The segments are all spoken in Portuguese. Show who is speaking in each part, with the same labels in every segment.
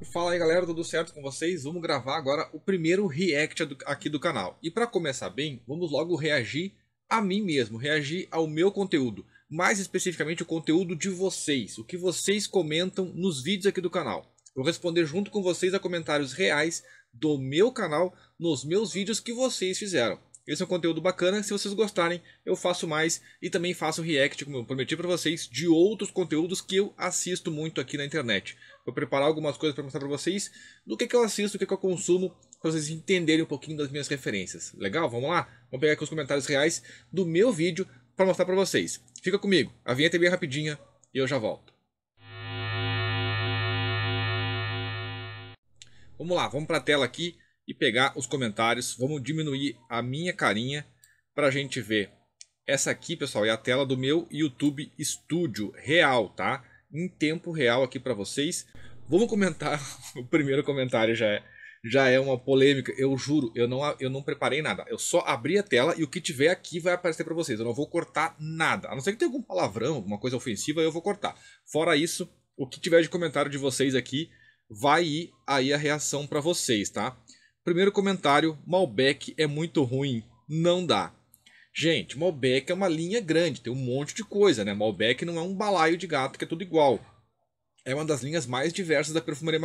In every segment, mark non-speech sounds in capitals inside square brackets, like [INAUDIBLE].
Speaker 1: E fala aí galera, tudo certo com vocês? Vamos gravar agora o primeiro react aqui do canal. E para começar bem, vamos logo reagir a mim mesmo, reagir ao meu conteúdo. Mais especificamente o conteúdo de vocês, o que vocês comentam nos vídeos aqui do canal. Eu vou responder junto com vocês a comentários reais do meu canal nos meus vídeos que vocês fizeram. Esse é um conteúdo bacana, se vocês gostarem, eu faço mais e também faço react, como eu prometi para vocês, de outros conteúdos que eu assisto muito aqui na internet. Vou preparar algumas coisas para mostrar para vocês do que, que eu assisto, do que, que eu consumo, para vocês entenderem um pouquinho das minhas referências. Legal? Vamos lá? Vamos pegar aqui os comentários reais do meu vídeo para mostrar para vocês. Fica comigo, a vinheta é bem rapidinha e eu já volto. Vamos lá, vamos para a tela aqui e pegar os comentários. Vamos diminuir a minha carinha para a gente ver. Essa aqui, pessoal, é a tela do meu YouTube Studio real, tá? Em tempo real aqui para vocês. Vamos comentar. [LAUGHS] o primeiro comentário já é, já é uma polêmica. Eu juro, eu não, eu não preparei nada. Eu só abri a tela e o que tiver aqui vai aparecer para vocês. Eu não vou cortar nada. A não ser que tenha algum palavrão, alguma coisa ofensiva, eu vou cortar. Fora isso, o que tiver de comentário de vocês aqui vai ir aí a reação para vocês, tá? Primeiro comentário: Malbec é muito ruim. Não dá. Gente, Malbec é uma linha grande, tem um monte de coisa, né? Malbec não é um balaio de gato que é tudo igual. É uma das linhas mais diversas da perfumaria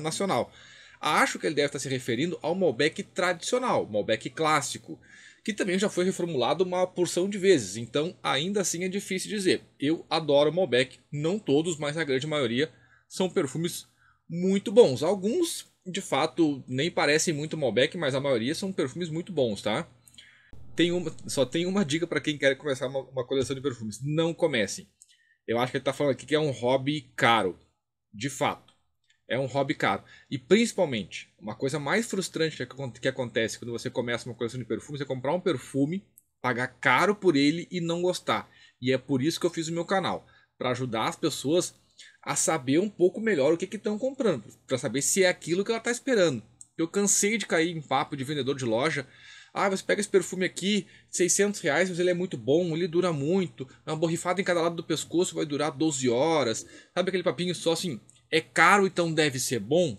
Speaker 1: nacional. Acho que ele deve estar se referindo ao Malbec tradicional, Malbec clássico, que também já foi reformulado uma porção de vezes, então ainda assim é difícil dizer. Eu adoro Malbec, não todos, mas a grande maioria são perfumes muito bons. Alguns de fato, nem parecem muito Malbec, mas a maioria são perfumes muito bons, tá? Tem uma, só tem uma dica para quem quer começar uma, uma, coleção de perfumes: não comecem. Eu acho que ele está falando aqui que é um hobby caro, de fato. É um hobby caro. E principalmente, uma coisa mais frustrante que, que acontece quando você começa uma coleção de perfumes é comprar um perfume, pagar caro por ele e não gostar. E é por isso que eu fiz o meu canal para ajudar as pessoas a saber um pouco melhor o que estão comprando, para saber se é aquilo que ela está esperando. Eu cansei de cair em papo de vendedor de loja. Ah, você pega esse perfume aqui, 600 reais, mas ele é muito bom, ele dura muito. É uma borrifada em cada lado do pescoço vai durar 12 horas. Sabe aquele papinho só assim, é caro, então deve ser bom?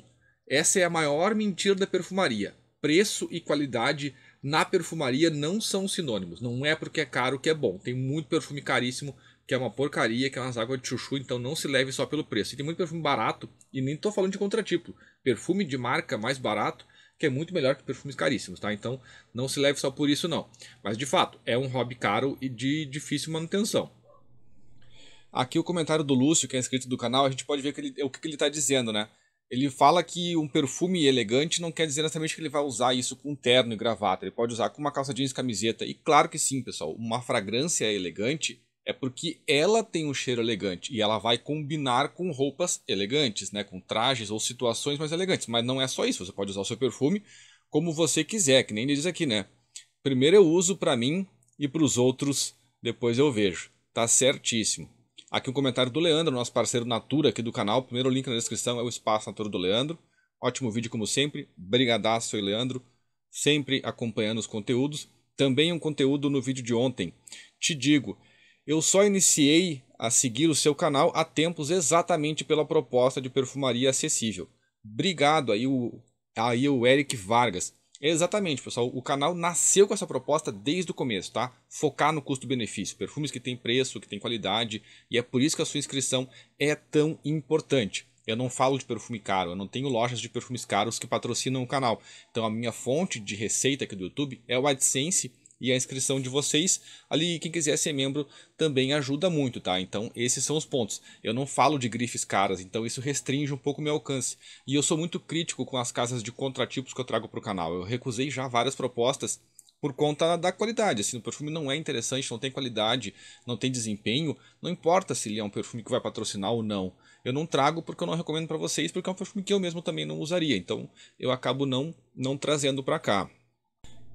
Speaker 1: Essa é a maior mentira da perfumaria. Preço e qualidade na perfumaria não são sinônimos. Não é porque é caro que é bom. Tem muito perfume caríssimo que é uma porcaria, que é umas águas de chuchu, então não se leve só pelo preço. E tem muito perfume barato, e nem estou falando de contratipo. Perfume de marca mais barato, que é muito melhor que perfumes caríssimos, tá? Então não se leve só por isso, não. Mas de fato, é um hobby caro e de difícil manutenção. Aqui o comentário do Lúcio, que é inscrito do canal, a gente pode ver que ele, o que ele está dizendo, né? Ele fala que um perfume elegante não quer dizer necessariamente que ele vai usar isso com terno e gravata. Ele pode usar com uma calça jeans e camiseta. E claro que sim, pessoal, uma fragrância elegante é porque ela tem um cheiro elegante e ela vai combinar com roupas elegantes, né? Com trajes ou situações mais elegantes. Mas não é só isso. Você pode usar o seu perfume como você quiser, que nem ele diz aqui, né? Primeiro eu uso para mim e para os outros depois eu vejo. Tá certíssimo. Aqui um comentário do Leandro, nosso parceiro Natura aqui do canal. O primeiro link na descrição é o espaço Natura do Leandro. Ótimo vídeo como sempre. Brigadaço aí, Leandro. Sempre acompanhando os conteúdos. Também um conteúdo no vídeo de ontem. Te digo, eu só iniciei a seguir o seu canal há tempos exatamente pela proposta de perfumaria acessível. Obrigado aí o, aí o Eric Vargas. Exatamente, pessoal. O canal nasceu com essa proposta desde o começo, tá? Focar no custo-benefício. Perfumes que tem preço, que tem qualidade. E é por isso que a sua inscrição é tão importante. Eu não falo de perfume caro, eu não tenho lojas de perfumes caros que patrocinam o canal. Então a minha fonte de receita aqui do YouTube é o AdSense e a inscrição de vocês. Ali, quem quiser ser membro também ajuda muito, tá? Então, esses são os pontos. Eu não falo de grifes caras, então isso restringe um pouco o meu alcance. E eu sou muito crítico com as casas de contratipos que eu trago para o canal. Eu recusei já várias propostas por conta da qualidade. Assim, o perfume não é interessante, não tem qualidade, não tem desempenho, não importa se ele é um perfume que vai patrocinar ou não. Eu não trago porque eu não recomendo para vocês, porque é um perfume que eu mesmo também não usaria. Então, eu acabo não não trazendo para cá.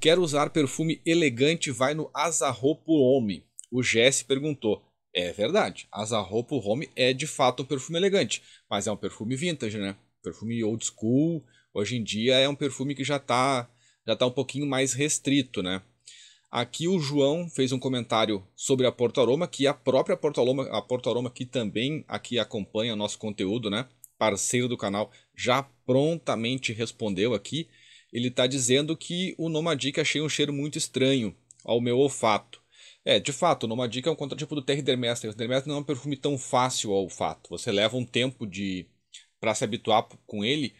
Speaker 1: Quero usar perfume elegante? Vai no Azarropo Home. O Jesse perguntou. É verdade, Azarropo Home é de fato um perfume elegante, mas é um perfume vintage, né? Perfume old school. Hoje em dia é um perfume que já está já tá um pouquinho mais restrito, né? Aqui o João fez um comentário sobre a Porto Aroma, que a própria Porto Aroma, a Porto Aroma que também aqui acompanha nosso conteúdo, né? Parceiro do canal, já prontamente respondeu aqui ele está dizendo que o Nomadic achei um cheiro muito estranho ao meu olfato. É, de fato, o Nomadic é um contratipo do Terry Dermester. O Dermester não é um perfume tão fácil ao olfato. Você leva um tempo de para se habituar com ele,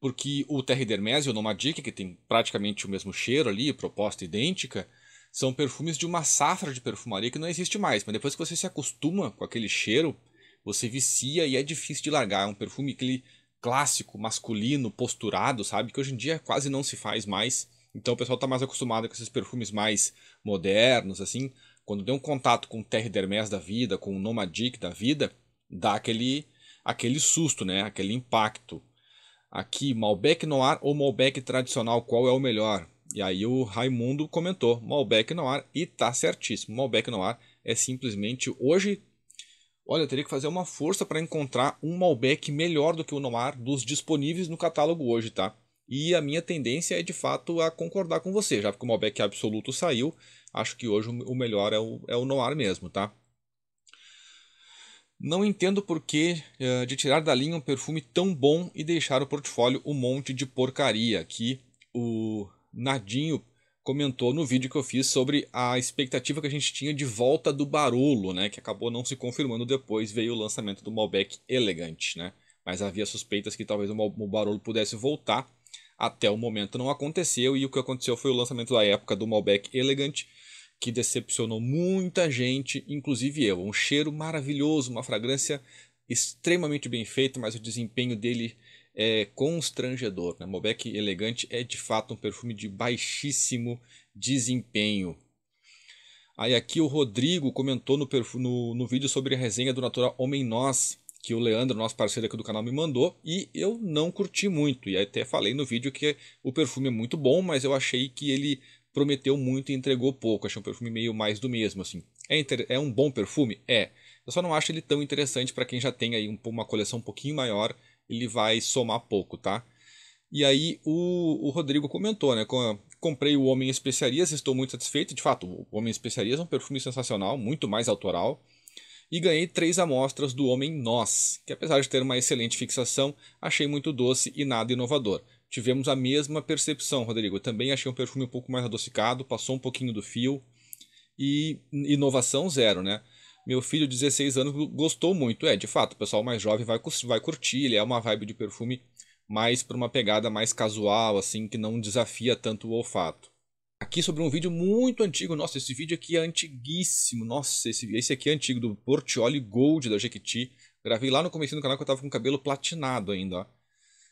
Speaker 1: porque o Terry Dermes e o Nomadic, que tem praticamente o mesmo cheiro ali, proposta idêntica, são perfumes de uma safra de perfumaria que não existe mais. Mas depois que você se acostuma com aquele cheiro, você vicia e é difícil de largar. É um perfume que ele clássico, masculino, posturado, sabe? Que hoje em dia quase não se faz mais. Então o pessoal tá mais acostumado com esses perfumes mais modernos, assim. Quando tem um contato com o Terre d'Hermès da vida, com o Nomadic da vida, dá aquele, aquele susto, né? Aquele impacto. Aqui, Malbec Noir ou Malbec tradicional, qual é o melhor? E aí o Raimundo comentou, Malbec Noir, e tá certíssimo. Malbec Noir é simplesmente, hoje, Olha, eu teria que fazer uma força para encontrar um Malbec melhor do que o Noir dos disponíveis no catálogo hoje, tá? E a minha tendência é de fato a concordar com você, já que o Malbec absoluto saiu, acho que hoje o melhor é o, é o Noir mesmo, tá? Não entendo por que uh, de tirar da linha um perfume tão bom e deixar o portfólio um monte de porcaria. Que o Nadinho comentou no vídeo que eu fiz sobre a expectativa que a gente tinha de volta do Barolo, né, que acabou não se confirmando depois, veio o lançamento do Malbec Elegante, né? Mas havia suspeitas que talvez o Barolo pudesse voltar. Até o momento não aconteceu e o que aconteceu foi o lançamento da época do Malbec Elegante, que decepcionou muita gente, inclusive eu. Um cheiro maravilhoso, uma fragrância extremamente bem feita, mas o desempenho dele é constrangedor. Né? Mobec Elegante é de fato um perfume de baixíssimo desempenho. Aí aqui o Rodrigo comentou no, no, no vídeo sobre a resenha do Natural Homem Nós, que o Leandro, nosso parceiro aqui do canal, me mandou e eu não curti muito. E até falei no vídeo que o perfume é muito bom, mas eu achei que ele prometeu muito e entregou pouco. Achei um perfume meio mais do mesmo, assim. É, é um bom perfume? É. Eu só não acho ele tão interessante para quem já tem aí um, uma coleção um pouquinho maior ele vai somar pouco, tá? E aí o, o Rodrigo comentou, né? Comprei o Homem Especiarias, estou muito satisfeito. De fato, o Homem Especiarias é um perfume sensacional, muito mais autoral. E ganhei três amostras do Homem Nós, que apesar de ter uma excelente fixação, achei muito doce e nada inovador. Tivemos a mesma percepção, Rodrigo. também achei um perfume um pouco mais adocicado, passou um pouquinho do fio e inovação zero, né? Meu filho, 16 anos, gostou muito. É, de fato, o pessoal mais jovem vai, vai curtir, ele é uma vibe de perfume mais para uma pegada mais casual, assim, que não desafia tanto o olfato. Aqui sobre um vídeo muito antigo, nossa, esse vídeo aqui é antiguíssimo, nossa, esse, esse aqui é antigo, do Portioli Gold da Jequiti. Gravei lá no começo do canal que eu tava com o cabelo platinado ainda, ó.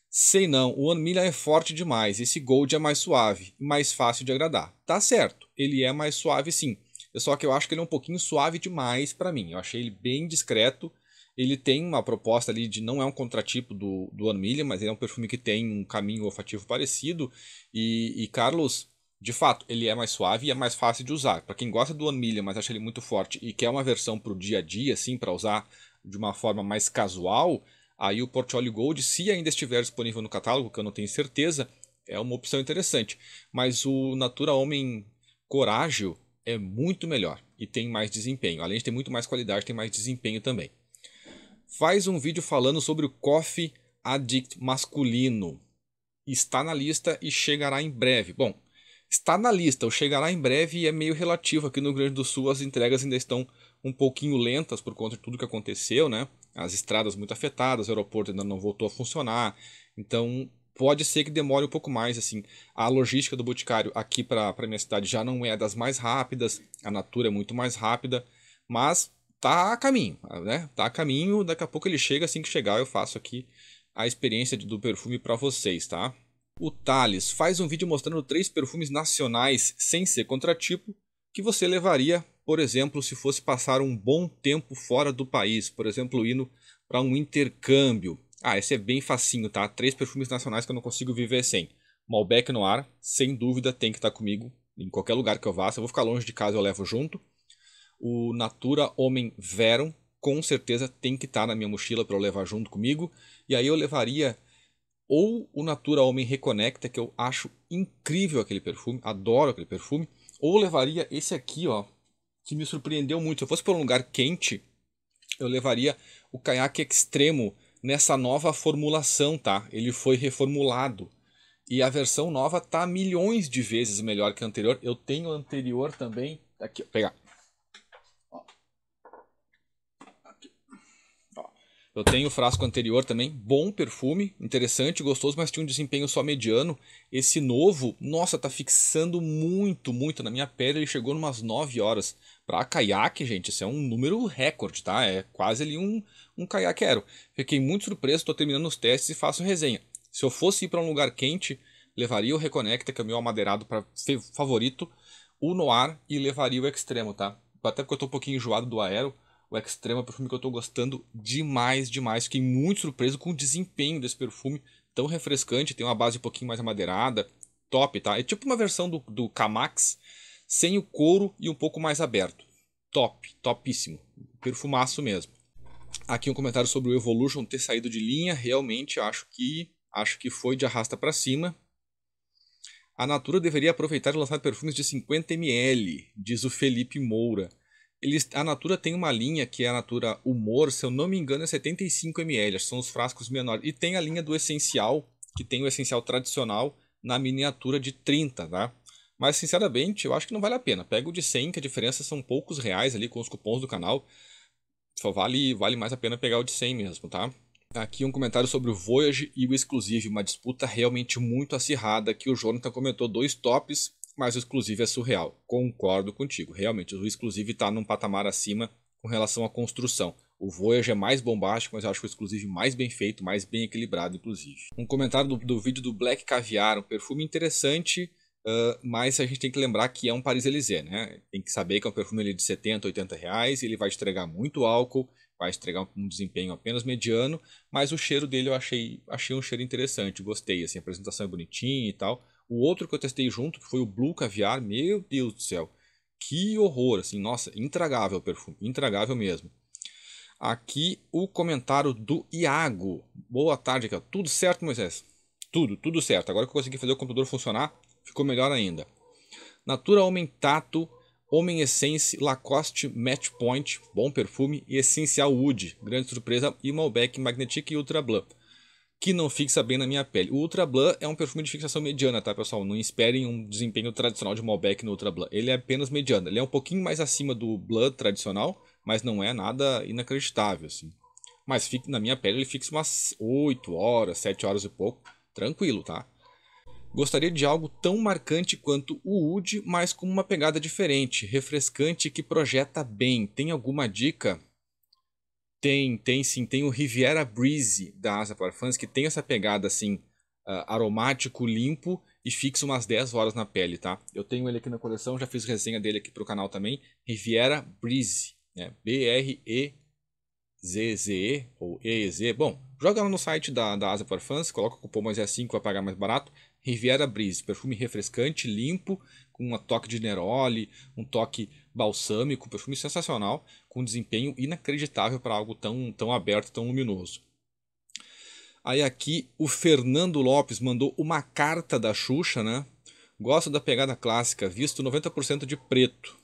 Speaker 1: Sei não, o One Million é forte demais, esse Gold é mais suave, mais fácil de agradar. Tá certo, ele é mais suave sim, só que eu acho que ele é um pouquinho suave demais para mim. Eu achei ele bem discreto. Ele tem uma proposta ali de não é um contratipo do, do Anmilha, mas ele é um perfume que tem um caminho olfativo parecido. E, e Carlos, de fato, ele é mais suave e é mais fácil de usar. Para quem gosta do Anmilha, mas acha ele muito forte e quer uma versão para o dia a dia, assim, para usar de uma forma mais casual, aí o Portfolio Gold, se ainda estiver disponível no catálogo, que eu não tenho certeza, é uma opção interessante. Mas o Natura Homem Corágio, é muito melhor e tem mais desempenho. Além de ter muito mais qualidade, tem mais desempenho também. Faz um vídeo falando sobre o Coffee Addict masculino. Está na lista e chegará em breve. Bom, está na lista, ou chegará em breve e é meio relativo. Aqui no Rio Grande do Sul as entregas ainda estão um pouquinho lentas por conta de tudo que aconteceu, né? As estradas muito afetadas, o aeroporto ainda não voltou a funcionar. Então pode ser que demore um pouco mais, assim. A logística do Boticário aqui para minha cidade já não é das mais rápidas, a Natura é muito mais rápida, mas tá a caminho, né? Tá a caminho, daqui a pouco ele chega, assim que chegar eu faço aqui a experiência do perfume para vocês, tá? O Thales faz um vídeo mostrando três perfumes nacionais sem ser contratipo que você levaria, por exemplo, se fosse passar um bom tempo fora do país, por exemplo, indo para um intercâmbio. Ah, esse é bem facinho, tá? Três perfumes nacionais que eu não consigo viver sem. Malbec no ar, sem dúvida, tem que estar tá comigo em qualquer lugar que eu vá. Se eu vou ficar longe de casa, eu levo junto. O Natura Homem Verum, com certeza tem que estar tá na minha mochila para eu levar junto comigo. E aí eu levaria ou o Natura Homem Reconecta, que eu acho incrível aquele perfume, adoro aquele perfume, ou levaria esse aqui, ó, que me surpreendeu muito. Se eu fosse para um lugar quente, eu levaria o Caiaque Extremo nessa nova formulação, tá? Ele foi reformulado. E a versão nova tá milhões de vezes melhor que a anterior. Eu tenho anterior também. Aqui, vou pegar. Ó. Aqui. Ó. Eu tenho o frasco anterior também. Bom perfume, interessante, gostoso, mas tinha um desempenho só mediano. Esse novo, nossa, tá fixando muito, muito na minha pele. Ele chegou em umas 9 horas. Pra caiaque, gente, isso é um número recorde, tá? É quase ali um, um caiaquero. Fiquei muito surpreso, tô terminando os testes e faço resenha. Se eu fosse ir para um lugar quente, levaria o Reconecta, que é o meu amadeirado pra, favorito, o Noir e levaria o Extremo, tá? Até porque eu tô um pouquinho enjoado do Aero, o Extremo é um perfume que eu tô gostando demais, demais. Fiquei muito surpreso com o desempenho desse perfume, tão refrescante, tem uma base um pouquinho mais amadeirada, top, tá? É tipo uma versão do, do Kamax, sem o couro e um pouco mais aberto. Top, topíssimo. Perfumaço mesmo. Aqui um comentário sobre o Evolution ter saído de linha, realmente acho que acho que foi de arrasta para cima. A Natura deveria aproveitar e lançar perfumes de 50 ml, diz o Felipe Moura. Eles, a Natura tem uma linha que é a Natura Humor, se eu não me engano é 75 ml, são os frascos menores. E tem a linha do Essencial, que tem o Essencial tradicional na miniatura de 30, tá? Mas, sinceramente, eu acho que não vale a pena. Pega o de 100, que a diferença são poucos reais ali com os cupons do canal. Só vale, vale mais a pena pegar o de 100 mesmo, tá? Aqui um comentário sobre o Voyage e o Exclusive, uma disputa realmente muito acirrada que o Jonathan comentou dois tops, mas o Exclusive é surreal. Concordo contigo, realmente o Exclusive está num patamar acima com relação à construção. O Voyage é mais bombástico, mas eu acho o exclusivo mais bem feito, mais bem equilibrado, inclusive. Um comentário do, do vídeo do Black Caviar, um perfume interessante, mas a gente tem que lembrar que é um Paris Elysée, né? Tem que saber que é um perfume ali de 70, 80 reais, ele vai entregar muito álcool, vai entregar um desempenho apenas mediano, mas o cheiro dele eu achei, achei um cheiro interessante, gostei, assim, a apresentação é bonitinha e tal. O outro que eu testei junto, que foi o Blue Caviar, meu Deus do céu, que horror, assim, nossa, intragável o perfume, intragável mesmo. Aqui o comentário do Iago. Boa tarde, cara. Tudo certo, Moisés? Tudo, tudo certo. Agora que eu consegui fazer o computador funcionar, ficou melhor ainda. Natura Homem Tato, Homem Essence, Lacoste Match Point, bom perfume, e Essencial Wood, grande surpresa, e Malbec Magnetic e Ultra Blanc, que não fixa bem na minha pele. O Ultra Blanc é um perfume de fixação mediana, tá, pessoal? Não esperem um desempenho tradicional de Malbec no Ultra Blanc. Ele é apenas mediano. Ele é um pouquinho mais acima do Blanc tradicional, mas não é nada inacreditável, assim. Mas na minha pele ele fixa umas 8 horas, 7 horas e pouco, tranquilo, tá? Gostaria de algo tão marcante quanto o Wood, mas com uma pegada diferente, refrescante que projeta bem. Tem alguma dica? Tem, tem sim. Tem o Riviera Breeze da Asa para Fãs, que tem essa pegada assim, uh, aromático, limpo e fixa umas 10 horas na pele, tá? Eu tenho ele aqui na coleção, já fiz resenha dele aqui pro canal também. Riviera Breeze, né? B-R-E-Z-Z-E ou E-Z. Bom, joga lá no site da, da Asa para Fãs, coloca o cupom Moisés5, é assim vai pagar mais barato. Riviera Breeze, perfume refrescante, limpo, com um toque de neroli, um toque balsâmico, perfume sensacional, com desempenho inacreditável para algo tão, tão aberto, tão luminoso. Aí aqui o Fernando Lopes mandou uma carta da Xuxa, né? Gosto da pegada clássica, visto 90% de preto.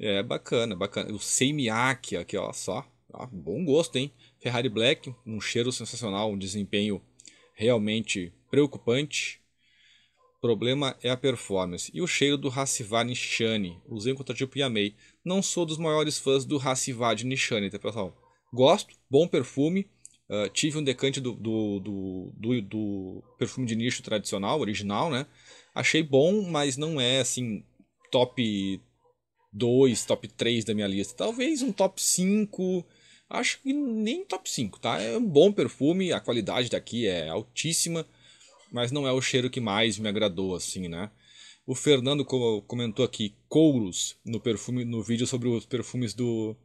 Speaker 1: É bacana, bacana. O Seimiaki aqui, ó, só. Ó, bom gosto, hein? Ferrari Black, um cheiro sensacional, um desempenho realmente preocupante. O problema é a performance. E o cheiro do Racivar Nishani. Usei contra tipo Yamei. Não sou dos maiores fãs do Racivar Nishani, tá pessoal? Gosto, bom perfume. Uh, tive um decante do, do, do, do, do perfume de nicho tradicional, original, né? Achei bom, mas não é assim top 2, top 3 da minha lista. Talvez um top 5. Acho que nem top 5, tá? É um bom perfume, a qualidade daqui é altíssima mas não é o cheiro que mais me agradou, assim, né? O Fernando comentou aqui, couros no perfume no vídeo sobre os perfumes do,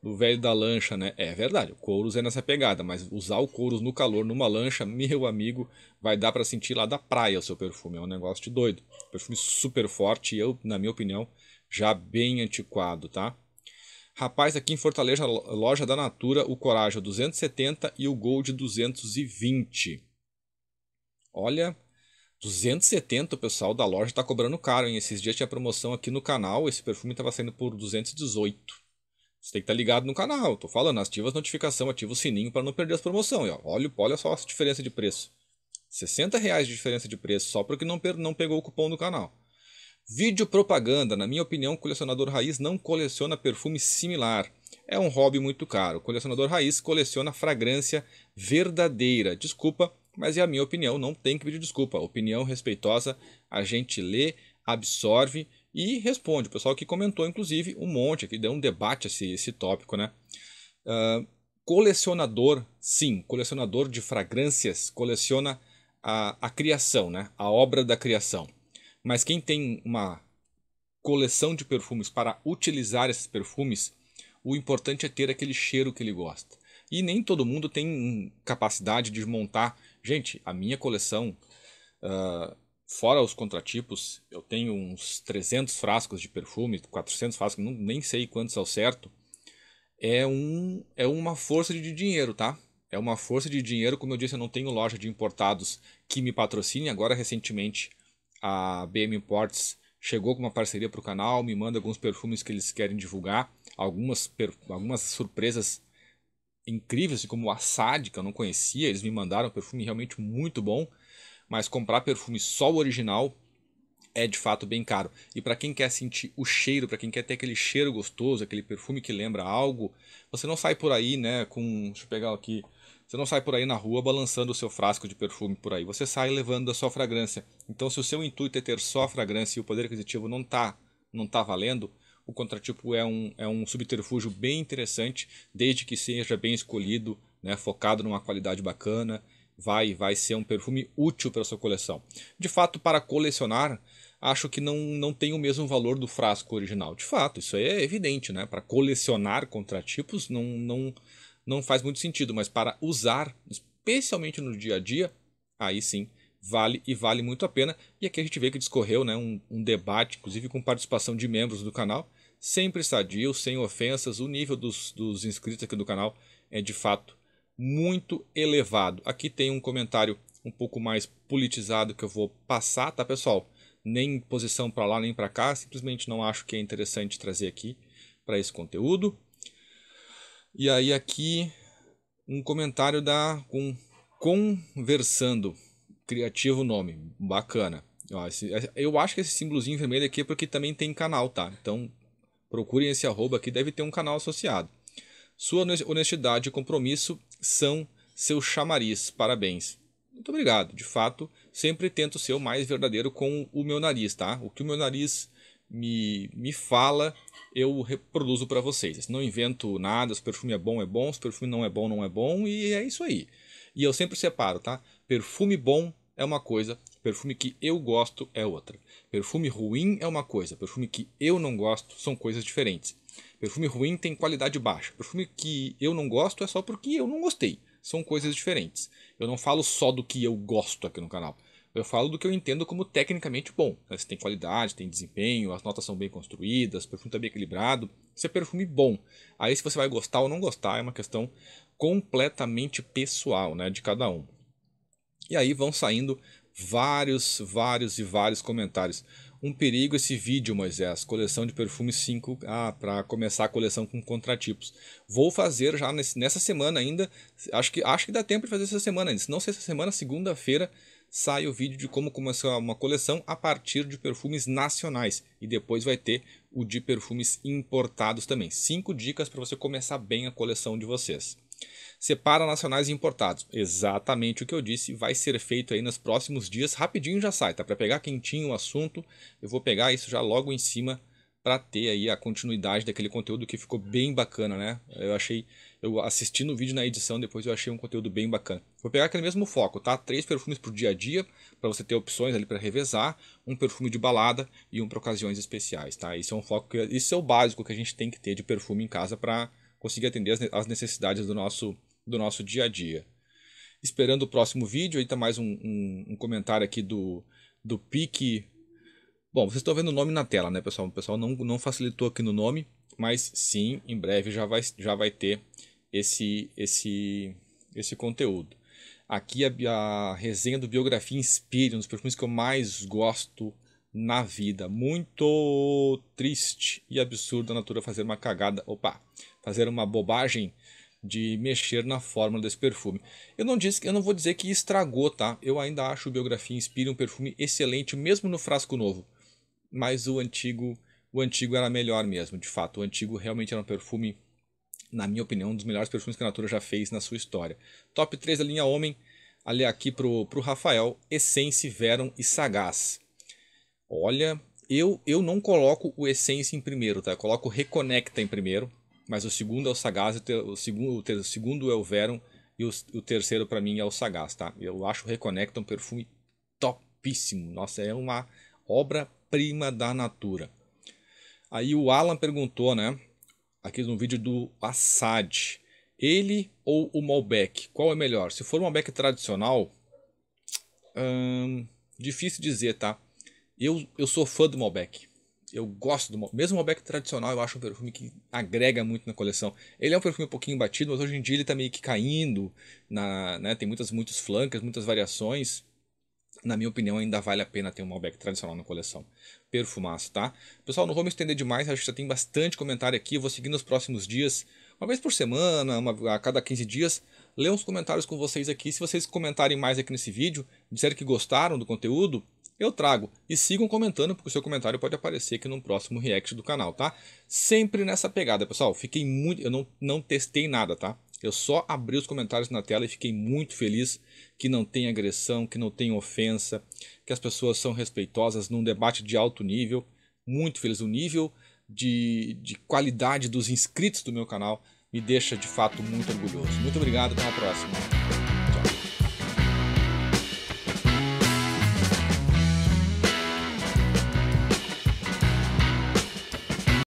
Speaker 1: do velho da lancha, né? É verdade, couros é nessa pegada, mas usar o couros no calor numa lancha, meu amigo, vai dar para sentir lá da praia o seu perfume, é um negócio de doido. Perfume super forte, e eu, na minha opinião, já bem antiquado, tá? Rapaz, aqui em Fortaleza, loja da Natura, o Coragem 270 e o Gold 220. Olha, 270 o pessoal da loja está cobrando caro, hein? Esses dias tinha promoção aqui no canal, esse perfume estava saindo por 218. Você tem que estar tá ligado no canal, tô falando, ativa as notificações, ativa o sininho para não perder as promoções. olha, olha só a diferença de preço. 60 reais de diferença de preço só porque não, não pegou o cupom do canal. Vídeo propaganda. Na minha opinião, colecionador raiz não coleciona perfume similar. É um hobby muito caro. colecionador raiz coleciona fragrância verdadeira. Desculpa, mas é a minha opinião, não tem que pedir desculpa. Opinião respeitosa, a gente lê, absorve e responde. O pessoal que comentou, inclusive, um monte aqui, deu um debate esse, esse tópico, né? Uh, colecionador, sim, colecionador de fragrâncias, coleciona a, a criação, né? A obra da criação. Mas quem tem uma coleção de perfumes para utilizar esses perfumes, o importante é ter aquele cheiro que ele gosta. E nem todo mundo tem capacidade de montar. Gente, a minha coleção, uh, fora os contratipos, eu tenho uns 300 frascos de perfume, 400 frascos, não, nem sei quantos ao certo. É, um, é uma força de dinheiro, tá? É uma força de dinheiro, como eu disse, eu não tenho loja de importados que me patrocine. Agora, recentemente, a BM Imports chegou com uma parceria para o canal, me manda alguns perfumes que eles querem divulgar, algumas, algumas surpresas incríveis, assim como o Assad, que eu não conhecia, eles me mandaram um perfume realmente muito bom, mas comprar perfume só o original é de fato bem caro. E para quem quer sentir o cheiro, para quem quer ter aquele cheiro gostoso, aquele perfume que lembra algo, você não sai por aí, né, com, deixa eu pegar aqui, você não sai por aí na rua balançando o seu frasco de perfume por aí, você sai levando a sua fragrância. Então, se o seu intuito é ter só a fragrância e o poder aquisitivo não tá, não tá valendo, o contratipo é um, é um subterfúgio bem interessante, desde que seja bem escolhido, né, focado numa qualidade bacana, vai vai ser um perfume útil para sua coleção. De fato, para colecionar, acho que não, não tem o mesmo valor do frasco original. De fato, isso é evidente, né? Para colecionar contratipos não, não, não faz muito sentido, mas para usar, especialmente no dia a dia, aí sim vale e vale muito a pena. E aqui a gente vê que discorreu né, um, um debate, inclusive com participação de membros do canal, sempre sadio, sem ofensas. O nível dos, dos inscritos aqui do canal é de fato muito elevado. Aqui tem um comentário um pouco mais politizado que eu vou passar, tá, pessoal? Nem posição para lá nem para cá, simplesmente não acho que é interessante trazer aqui para esse conteúdo. E aí aqui um comentário da um conversando, criativo nome, bacana. eu acho que esse símbolozinho vermelho aqui é porque também tem canal, tá? Então Procurem esse arroba que deve ter um canal associado. Sua honestidade e compromisso são seu chamariz. Parabéns. Muito obrigado. De fato, sempre tento ser o mais verdadeiro com o meu nariz, tá? O que o meu nariz me, me fala, eu reproduzo para vocês. Não invento nada, se o perfume é bom, é bom, se o perfume não é bom, não é bom, e é isso aí. E eu sempre separo, tá? Perfume bom é uma coisa, Perfume que eu gosto é outra. Perfume ruim é uma coisa, perfume que eu não gosto são coisas diferentes. Perfume ruim tem qualidade baixa. Perfume que eu não gosto é só porque eu não gostei. São coisas diferentes. Eu não falo só do que eu gosto aqui no canal. Eu falo do que eu entendo como tecnicamente bom. Né? Se tem qualidade, tem desempenho, as notas são bem construídas, o perfume está bem equilibrado. Isso é perfume bom. Aí se você vai gostar ou não gostar é uma questão completamente pessoal, né, de cada um. E aí vão saindo vários, vários e vários comentários. Um perigo esse vídeo, Moisés. Coleção de perfumes 5 ah, para começar a coleção com contratipos. Vou fazer já nesse, nessa semana ainda. Acho que, acho que dá tempo de fazer essa semana ainda. Se não ser essa semana, segunda-feira, sai o vídeo de como começar uma coleção a partir de perfumes nacionais. E depois vai ter o de perfumes importados também. Cinco dicas para você começar bem a coleção de vocês. Separa nacionais e importados. Exatamente o que eu disse, vai ser feito aí nos próximos dias. Rapidinho já sai, tá? Para pegar quentinho o assunto, eu vou pegar isso já logo em cima para ter aí a continuidade daquele conteúdo que ficou bem bacana, né? Eu achei, eu assisti no vídeo na edição, depois eu achei um conteúdo bem bacana. Vou pegar aquele mesmo foco, tá? Três perfumes pro dia a dia, para você ter opções ali para revezar, um perfume de balada e um para ocasiões especiais, tá? Isso é um foco, isso é o básico que a gente tem que ter de perfume em casa para conseguir atender as necessidades do nosso, do nosso dia a dia. Esperando o próximo vídeo, aí está mais um, um, um, comentário aqui do, do Pique. Bom, vocês estão vendo o nome na tela, né, pessoal? O pessoal não, não facilitou aqui no nome, mas sim, em breve já vai, já vai ter esse, esse, esse conteúdo. Aqui a, a resenha do Biografia Inspire, um dos perfumes que eu mais gosto na vida. Muito triste e absurdo a natureza fazer uma cagada. Opa! fazer uma bobagem de mexer na fórmula desse perfume. Eu não disse, eu não vou dizer que estragou, tá? Eu ainda acho o Biografia Inspire um perfume excelente mesmo no frasco novo. Mas o antigo, o antigo era melhor mesmo, de fato. O antigo realmente era um perfume na minha opinião, um dos melhores perfumes que a Natura já fez na sua história. Top 3 da linha Homem, ali aqui pro, pro Rafael, Essence, Veron e Sagaz. Olha, eu, eu não coloco o Essence em primeiro, tá? Eu coloco Reconecta em primeiro mas o segundo é o Sagaz, o, segundo, o segundo é o Veron e o, o terceiro para mim é o Sagaz, tá? Eu acho o Reconecta um perfume topíssimo. Nossa, é uma obra-prima da natura. Aí o Alan perguntou, né? Aqui no vídeo do Assad. Ele ou o Malbec? Qual é melhor? Se for o Malbec tradicional, hum, difícil dizer, tá? Eu, eu sou fã do Malbec eu gosto do mesmo Malbec tradicional, eu acho um perfume que agrega muito na coleção. Ele é um perfume um pouquinho batido, mas hoje em dia ele tá meio que caindo, na, né, tem muitas, muitos flancas, muitas variações. Na minha opinião, ainda vale a pena ter um Malbec tradicional na coleção. Perfumaço, tá? Pessoal, não vou me estender demais, acho que já tem bastante comentário aqui. Eu vou seguir nos próximos dias, uma vez por semana, uma, a cada 15 dias, ler uns comentários com vocês aqui. Se vocês comentarem mais aqui nesse vídeo, disserem que gostaram do conteúdo, eu trago. E sigam comentando, porque o seu comentário pode aparecer aqui no próximo react do canal, tá? Sempre nessa pegada, pessoal. Fiquei muito. Eu não, não testei nada, tá? Eu só abri os comentários na tela e fiquei muito feliz que não tem agressão, que não tem ofensa, que as pessoas são respeitosas num debate de alto nível. Muito feliz. O nível de, de qualidade dos inscritos do meu canal me deixa de fato muito orgulhoso. Muito obrigado, até a próxima.